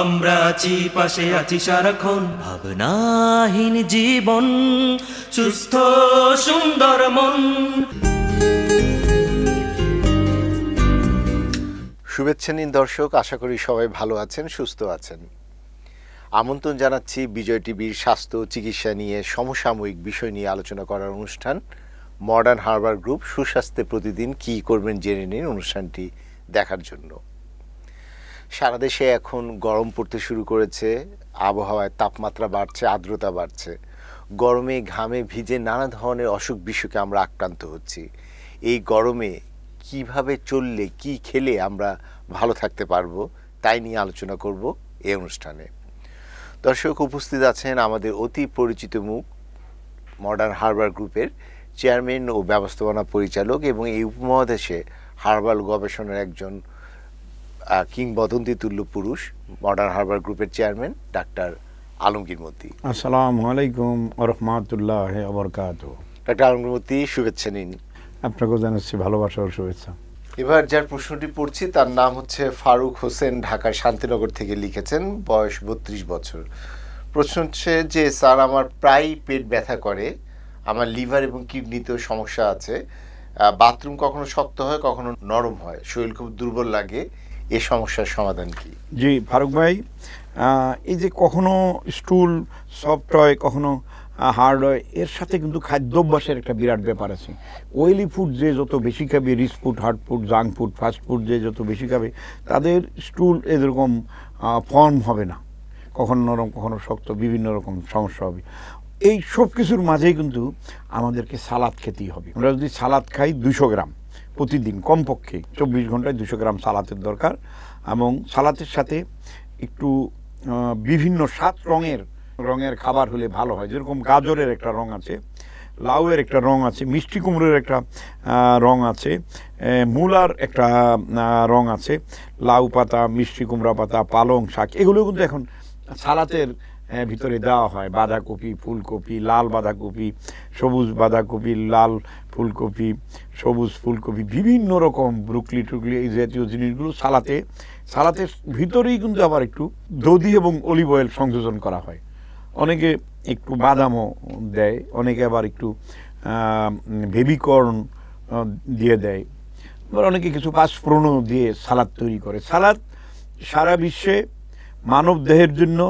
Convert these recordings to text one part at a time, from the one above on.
আমরা আছি পাশে আছি সারাক্ষণ ভাবনাহীন জীবন সুস্থ সুন্দর মন শুভেচ্ছা নিন দর্শক আশা করি সবাই ভালো আছেন সুস্থ আছেন আমন্ত্রণ জানাচ্ছি বিজয় টিভির স্বাস্থ্য চিকিৎসা নিয়ে সমসাময়িক বিষয় নিয়ে আলোচনা করার অনুষ্ঠান মডার্ন হারবার গ্রুপ সুস্বাস্থ্যে প্রতিদিন কি করবেন জেনে নিন অনুষ্ঠানটি দেখার জন্য সারা দেশে এখন গরম পড়তে শুরু করেছে আবহাওয়ায় তাপমাত্রা বাড়ছে আর্দ্রতা বাড়ছে গরমে ঘামে ভিজে নানা ধরনের অসুখ বিসুখে আমরা আক্রান্ত হচ্ছি এই গরমে কিভাবে চললে কি খেলে আমরা ভালো থাকতে পারবো তাই নিয়ে আলোচনা করব এই অনুষ্ঠানে দর্শক উপস্থিত আছেন আমাদের অতি পরিচিত মুখ মডার্ন হারবার গ্রুপের চেয়ারম্যান ও ব্যবস্থাপনা পরিচালক এবং এই উপমহাদেশে হার্বাল গবেষণার একজন কিংবদন্তি তুল্য পুরুষ মডার্ন হারবার গ্রুপের চেয়ারম্যান ডাক্তার আলমগীর মতি আসসালামু আলাইকুম রহমাতুল্লাহ আবরকাত ডাক্তার আলমগীর মতি শুভেচ্ছা নিন আপনাকেও জানাচ্ছি ভালোবাসা ও শুভেচ্ছা এবার যার প্রশ্নটি পড়ছি তার নাম হচ্ছে ফারুক হোসেন ঢাকার শান্তিনগর থেকে লিখেছেন বয়স বত্রিশ বছর প্রশ্ন হচ্ছে যে স্যার আমার প্রায় পেট ব্যথা করে আমার লিভার এবং কিডনিতেও সমস্যা আছে বাথরুম কখনো শক্ত হয় কখনো নরম হয় শরীর খুব দুর্বল লাগে এ সমস্যার সমাধান কি জি ফারুক ভাই এই যে কখনো স্টুল সফট হয় কখনো হার্ড হয় এর সাথে কিন্তু খাদ্যাভ্যাসের একটা বিরাট ব্যাপার আছে ওয়েলি ফুড যে যত বেশি খাবে rich food hard food junk food fast food যে যত বেশি খাবে তাদের স্টুল এরকম ফর্ম হবে না কখনো নরম কখনো শক্ত বিভিন্ন রকম সমস্যা হবে এই সব কিছুর মাঝেই কিন্তু আমাদেরকে সালাদ খেতেই হবে আমরা যদি সালাদ খাই দুশো গ্রাম প্রতিদিন কমপক্ষে চব্বিশ ঘন্টায় দুশো গ্রাম সালাতের দরকার এবং সালাতের সাথে একটু বিভিন্ন সাত রঙের রঙের খাবার হলে ভালো হয় যেরকম গাজরের একটা রং আছে লাউয়ের একটা রং আছে মিষ্টি কুমড়োর একটা রং আছে মূলার একটা রং আছে লাউ পাতা মিষ্টি কুমড়া পাতা পালং শাক এগুলো কিন্তু এখন সালাতের হ্যাঁ, ভিতরে দেওয়া হয় বাঁধাকপি ফুলকপি লাল বাঁধাকপি সবুজ বাঁধাকপি লাল ফুলকপি সবুজ ফুলকপি বিভিন্ন রকম ব্রুকলি টুকলি এই জাতীয় জিনিসগুলো সালাতে সালাতে ভিতরেই কিন্তু আবার একটু দধি এবং অলিভ অয়েল সংযোজন করা হয় অনেকে একটু বাদামও দেয় অনেকে আবার একটু বেবিকর্ন দিয়ে দেয় আবার অনেকে কিছু পাঁচফোড়নও দিয়ে সালাদ তৈরি করে সালাদ সারা বিশ্বে মানব দেহের জন্য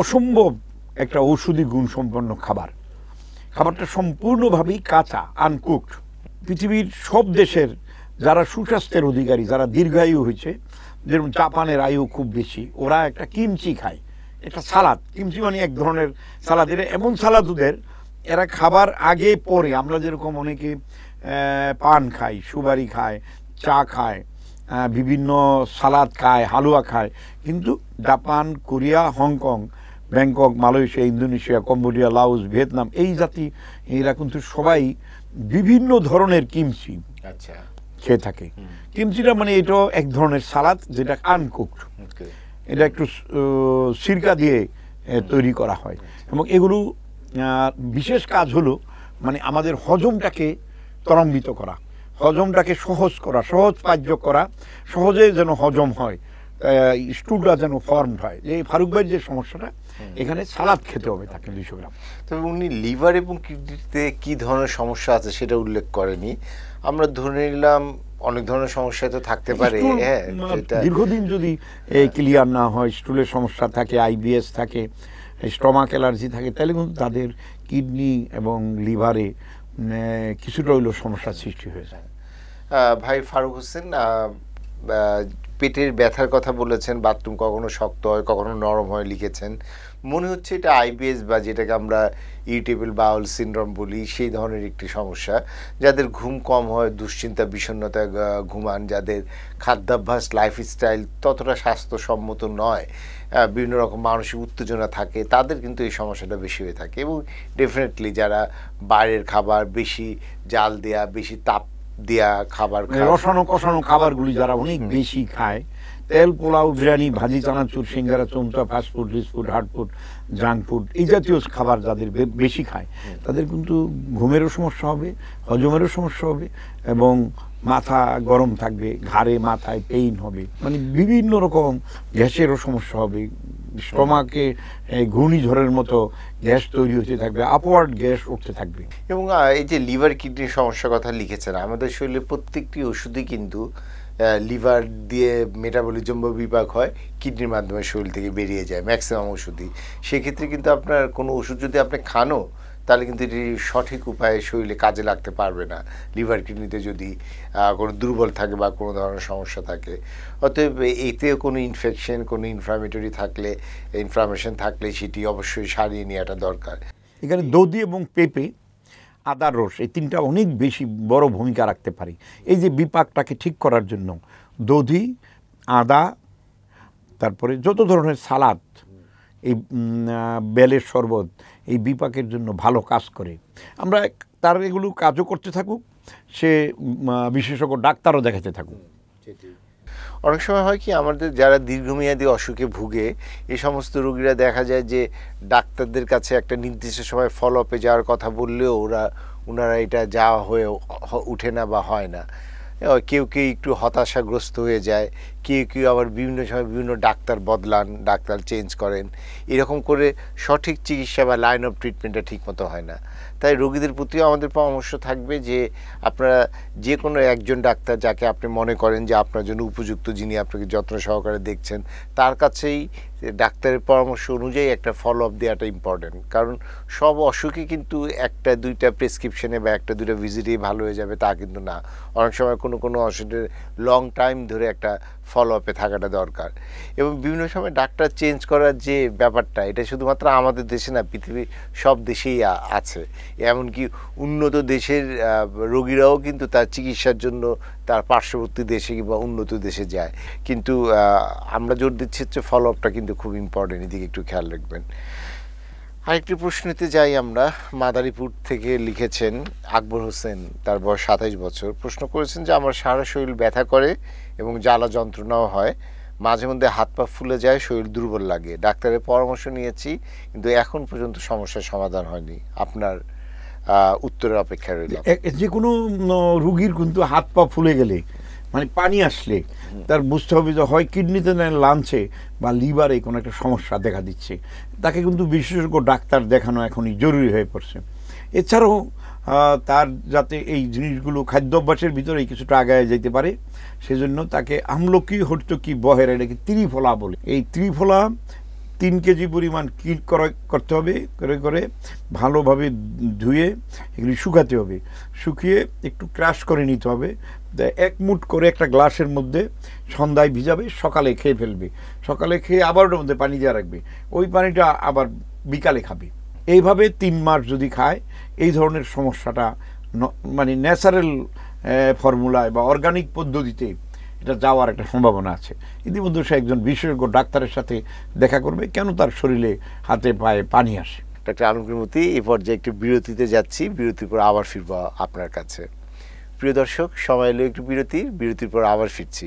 অসম্ভব একটা ঔষধি গুণসম্পন্ন খাবার খাবারটা সম্পূর্ণভাবেই কাঁচা আনকুকড পৃথিবীর সব দেশের যারা সুস্বাস্থ্যের অধিকারী যারা দীর্ঘায়ু হয়েছে যেরকম জাপানের আয়ু খুব বেশি ওরা একটা কিমচি খায় একটা সালাদ কিমচি মানে এক ধরনের সালাদ এটা এমন সালাদ ওদের এরা খাবার আগে পরে আমরা যেরকম অনেকে পান খাই সুপারি খায় চা খায় বিভিন্ন সালাদ খায় হালুয়া খায় কিন্তু Japan Korea Hong Kong Bangkok Malaysia Indonesia Cambodia Laos Vietnam এই জাতি এরা কিন্তু সবাই বিভিন্ন ধরনের কিমচি আচ্ছা খেয়ে থাকে কিমচিটা মানে এটা এক ধরনের সালাদ যেটা আনকুক এটা একটু সিরকা দিয়ে তৈরি করা হয় আচ্ছা। এবং এগুলো বিশেষ কাজ হলো মানে আমাদের হজমটাকে ত্বরান্বিত করা হজমটাকে সহজ করা সহজ পাহ্য করা সহজে যেন হজম হয় স্টুলটা যেন ফর্ম হয় যে ফারুক ভাইয়ের যে সমস্যাটা এখানে সালাদ খেতে হবে তাকে দুইশো গ্রাম তবে উনি লিভার এবং কিডনিতে কি ধরনের সমস্যা আছে সেটা উল্লেখ করেনি আমরা ধরে নিলাম অনেক ধরনের সমস্যা তো থাকতে পারে হ্যাঁ দীর্ঘদিন যদি ক্লিয়ার না হয় স্টুলের সমস্যা থাকে আইবিএস থাকে স্টমাক অ্যালার্জি থাকে তাহলে কিন্তু তাদের কিডনি এবং লিভারে কিছুটা হইলেও সমস্যার সৃষ্টি হয়ে যায় ভাই ফারুক হোসেন পেটের ব্যথার কথা বলেছেন বাথরুম কখনো শক্ত হয় কখনো নরম হয় লিখেছেন মনে হচ্ছে এটা আইবিএস বা যেটাকে আমরা ইরিটেবল বাউল সিনড্রোম বলি সেই ধরনের একটি সমস্যা যাদের ঘুম কম হয় দুশ্চিন্তা বিষণ্নতা ঘুমান যাদের খাদ্যাভ্যাস লাইফস্টাইল ততটা স্বাস্থ্যসম্মত নয় বিভিন্ন রকম মানসিক উত্তেজনা থাকে তাদের কিন্তু এই সমস্যাটা বেশি হয়ে থাকে এবং ডেফিনেটলি যারা বাইরের খাবার বেশি জাল দেয়া বেশি তাপ দেয়া খাবার রসানো কষানো খাবারগুলি যারা অনেক বেশি খায় তেল পোলাও বিরিয়ানি ভাজি চানাচুর সিঙ্গারা চমচা fast food rich food hard food junk food এই জাতীয় খাবার যাদের বেশি খায় তাদের কিন্তু ঘুমেরও সমস্যা হবে হজমেরও সমস্যা হবে এবং মাথা গরম থাকবে ঘাড়ে মাথায় পেইন হবে মানে বিভিন্ন রকম গ্যাসেরও সমস্যা হবে স্টমাকে ঘূর্ণিঝড়ের মতো গ্যাস তৈরি হতে থাকবে আপওয়ার্ড গ্যাস উঠতে থাকবে এবং এই যে লিভার কিডনির সমস্যার কথা লিখেছেন আমাদের শরীরে প্রত্যেকটি ওষুধই কিন্তু লিভার দিয়ে মেটাবলিজম বিপাক হয় কিডনির মাধ্যমে শরীর থেকে বেরিয়ে যায় ম্যাক্সিমাম ওষুধই সেক্ষেত্রে কিন্তু আপনার কোনো ওষুধ যদি আপনি খানও তাহলে কিন্তু এটি সঠিক উপায়ে শরীরে কাজে লাগতে পারবে না লিভার কিডনিতে যদি কোনো দুর্বল থাকে বা কোনো ধরনের সমস্যা থাকে অতএব এতেও কোনো ইনফেকশন কোনো ইনফ্লামেটরি থাকলে ইনফ্লামেশন থাকলে সেটি অবশ্যই সারিয়ে নেওয়াটা দরকার এখানে দধি এবং পেঁপে আদার রস এই তিনটা অনেক বেশি বড় ভূমিকা রাখতে পারে এই যে বিপাকটাকে ঠিক করার জন্য দধি আদা তারপরে যত ধরনের সালাদ এই বেলের শরবত এই বিপাকের জন্য ভালো কাজ করে আমরা তার এগুলো কাজও করতে থাকুক সে বিশেষজ্ঞ ডাক্তারও দেখাতে থাকুক অনেক সময় হয় কি আমাদের যারা দীর্ঘমেয়াদী অসুখে ভুগে এই সমস্ত রোগীরা দেখা যায় যে ডাক্তারদের কাছে একটা নির্দিষ্ট সময় ফলো আপে যাওয়ার কথা বললেও ওরা ওনারা এটা যাওয়া হয়ে উঠে না বা হয় না কেউ কেউ একটু হতাশাগ্রস্ত হয়ে যায় কেউ কেউ আবার বিভিন্ন সময় বিভিন্ন ডাক্তার বদলান ডাক্তার চেঞ্জ করেন এরকম করে সঠিক চিকিৎসা বা লাইন অফ ট্রিটমেন্টটা ঠিকমতো হয় না তাই রোগীদের প্রতিও আমাদের পরামর্শ থাকবে যে আপনারা যে কোনো একজন ডাক্তার যাকে আপনি মনে করেন যে আপনার জন্য উপযুক্ত যিনি আপনাকে যত্ন সহকারে দেখছেন তার কাছেই ডাক্তারের পরামর্শ অনুযায়ী একটা ফলো আপ দেওয়াটা ইম্পর্টেন্ট কারণ সব অসুখই কিন্তু একটা দুইটা প্রেসক্রিপশনে বা একটা দুইটা ভিজিটেই ভালো হয়ে যাবে তা কিন্তু না অনেক সময় কোনো কোনো অসুখের লং টাইম ধরে একটা ফলো আপে থাকাটা দরকার এবং বিভিন্ন সময় ডাক্তার চেঞ্জ করার যে ব্যাপারটা এটা শুধুমাত্র আমাদের দেশে না পৃথিবীর সব দেশেই আছে এমনকি উন্নত দেশের রোগীরাও কিন্তু তার চিকিৎসার জন্য তার পার্শ্ববর্তী দেশে কিংবা উন্নত দেশে যায় কিন্তু আমরা জোর দিচ্ছি হচ্ছে ফলো আপটা কিন্তু খুব ইম্পর্টেন্ট এদিকে একটু খেয়াল রাখবেন আরেকটি প্রশ্নতে যাই আমরা মাদারীপুর থেকে লিখেছেন আকবর হোসেন তার বয়স সাতাইশ বছর প্রশ্ন করেছেন যে আমার সারা শরীর ব্যথা করে এবং জ্বালা যন্ত্রণাও হয় মাঝে মধ্যে হাত পা ফুলে যায় শরীর দুর্বল লাগে ডাক্তারের পরামর্শ নিয়েছি কিন্তু এখন পর্যন্ত সমস্যার সমাধান হয়নি আপনার উত্তরের অপেক্ষা রইল যে কোনো রুগীর কিন্তু হাত পা ফুলে গেলে মানে পানি আসলে তার বুঝতে হবে যে হয় কিডনিতে নেয় লাঞ্চে বা লিভারে কোনো একটা সমস্যা দেখা দিচ্ছে তাকে কিন্তু বিশেষজ্ঞ ডাক্তার দেখানো এখনই জরুরি হয়ে পড়ছে এছাড়াও তার যাতে এই জিনিসগুলো খাদ্যাভ্যাসের ভিতরে কিছুটা আগায় যেতে পারে সেজন্য তাকে আমলকি কি বহের এটাকে ত্রিফলা বলে এই ত্রিফলা তিন কেজি পরিমাণ কিট করতে হবে করে করে ভালোভাবে ধুয়ে এগুলি শুকাতে হবে শুকিয়ে একটু ক্রাশ করে নিতে হবে এক মুট করে একটা গ্লাসের মধ্যে সন্ধ্যায় ভিজাবে সকালে খেয়ে ফেলবে সকালে খেয়ে আবার ওটার মধ্যে পানি দেওয়া রাখবে ওই পানিটা আবার বিকালে খাবে এইভাবে তিন মাস যদি খায় এই ধরনের সমস্যাটা মানে ন্যাচারাল ফর্মুলায় বা অর্গানিক পদ্ধতিতে এটা যাওয়ার একটা সম্ভাবনা আছে ইতিমধ্যে সে একজন বিশেষজ্ঞ ডাক্তারের সাথে দেখা করবে কেন তার শরীরে হাতে পায়ে পানি আসে ডাক্তার আনুগ্রমতি এ পর্যায়ে একটু বিরতিতে যাচ্ছি বিরতির পর আবার ফিরবো আপনার কাছে প্রিয় দর্শক সময় এলো একটু বিরতি বিরতির পর আবার ফিরছি